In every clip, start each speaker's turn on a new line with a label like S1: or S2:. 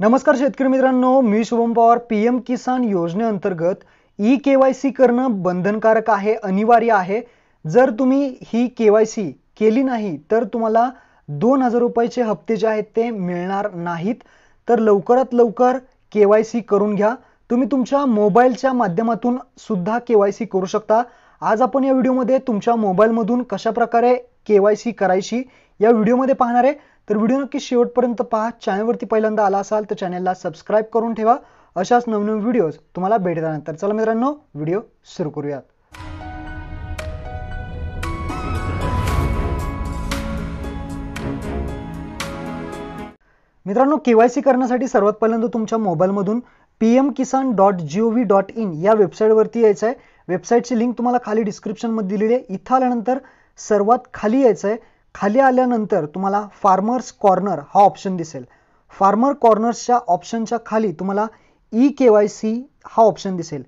S1: नमस्कार शेतकरी मित्रांनो मी शुभम पवार पी एम किसान योजनेअंतर्गत ई के वाय सी करणं बंधनकारक आहे अनिवार्य आहे जर तुम्ही ही के वाय सी केली नाही तर तुम्हाला दोन हजार रुपयाचे हप्ते जे आहेत ते मिळणार नाहीत तर लवकरात लवकर के वाय सी करून घ्या तुम्ही तुमच्या मोबाईलच्या माध्यमातून सुद्धा के वाय सी करू शकता आज आपण या व्हिडिओमध्ये तुमच्या मोबाईलमधून कशाप्रकारे केवायसी करायची या व्हिडिओमध्ये पाहणार आहे तर व्हिडिओ नक्की शेवटपर्यंत पहा चॅनलवरती पहिल्यांदा आला असाल तर चॅनलला सबस्क्राईब करून ठेवा अशाच नवनवीन व्हिडिओज तुम्हाला भेटल्यानंतर चला मित्रांनो व्हिडिओ सुरू करूयात मित्रांनो केवायसी करण्यासाठी सर्वात पहिल्यांदा तुमच्या मोबाईलमधून P M Kisan dot G O V dot in या वेबसाईटवरती यायचं आहे वेबसाईटची लिंक तुम्हाला खाली डिस्क्रिप्शनमध्ये दिलेली आहे इथं आल्यानंतर सर्वात खाली यायचं आहे खाली आल्यानंतर तुम्हाला फार्मर्स कॉर्नर हा ऑप्शन दिसेल फार्मर कॉर्नर्सच्या ऑप्शनच्या खाली तुम्हाला ई के वाय सी हा ऑप्शन दिसेल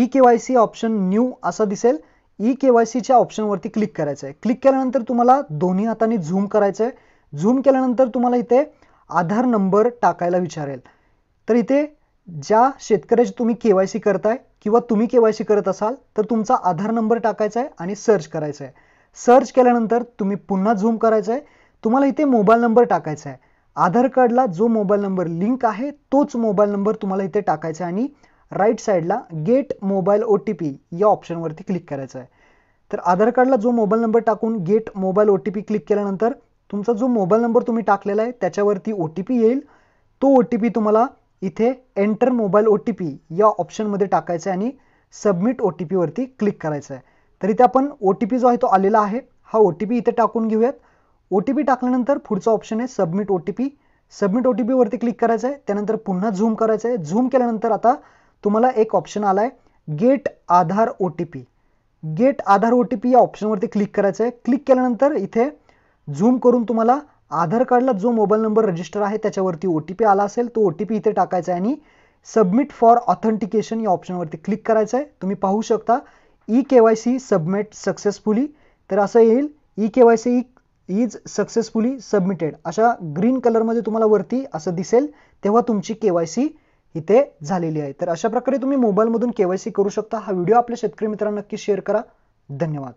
S1: E K Y C option new असा दिसेल ई e के वाय सीच्या ऑप्शनवरती क्लिक करायचं आहे क्लिक केल्यानंतर तुम्हाला दोन्ही हाताने झूम करायचं आहे झूम केल्यानंतर तुम्हाला इथे आधार नंबर टाकायला विचारेल तर इथे ज्या शेतकऱ्याची तुम्ही के वाय सी करताय किंवा तुम्ही के वाय सी करत असाल तर तुमचा आधार नंबर टाकायचा आहे आणि सर्च करायचं आहे सर्च केल्यानंतर तुम्ही पुन्हा झूम करायचा आहे तुम्हाला इथे मोबाईल नंबर टाकायचा आहे आधार कार्डला जो मोबाईल नंबर लिंक आहे तोच मोबाईल नंबर तुम्हाला इथे टाकायचा आहे आणि राईट साईडला get mobile O T P या ऑप्शनवरती क्लिक करायचा आहे तर आधार कार्डला जो मोबाईल नंबर टाकून get mobile O T P click केल्यानंतर तुमचा जो मोबाईल नंबर तुम्ही टाकलेला आहे त्याच्यावरती ओ टी पी येईल तो ओ टी पी तुम्हाला इथे enter mobile O T P या ऑप्शनमध्ये टाकायचा आहे आणि सबमिट ओ टी पीवरती क्लिक करायचं आहे तर इथे आपण ओ टी पी जो आहे तो आलेला आहे हा ओ टी पी इथे टाकून घेऊयात ओ टी पी टाकल्यानंतर पुढचा ऑप्शन आहे submit O T P submit O T पीवरती क्लिक करायचं आहे त्यानंतर पुन्हा झूम करायचं आहे झूम केल्यानंतर आता तुम्हाला एक ऑप्शन आला आहे get Aadhaar O T P get Aadhaar O T P या ऑप्शनवरती क्लिक करायचं आहे क्लिक केल्यानंतर इथे झूम करून तुम्हाला आधार कार्डला जो मोबाईल नंबर रजिस्टर आहे त्याच्यावरती ओ टी पी आला असेल तो ओ टी पी इथे टाकायचा आहे आणि सबमिट फॉर ऑथेंटिकेशन या ऑप्शनवरती क्लिक करायचं आहे तुम्ही पाहू शकता E K Y C submit successfully तर असं येईल E K Y C is successfully submitted अशा ग्रीन कलरमध्ये तुम्हाला वरती असं दिसेल तेव्हा तुमची के वाय सी इथे झालेली आहे तर अशा प्रकारे तुम्ही मोबाईलमधून के वाय सी करू शकता हा व्हिडिओ आपल्या शेतकरी मित्रांना नक्की शेअर करा धन्यवाद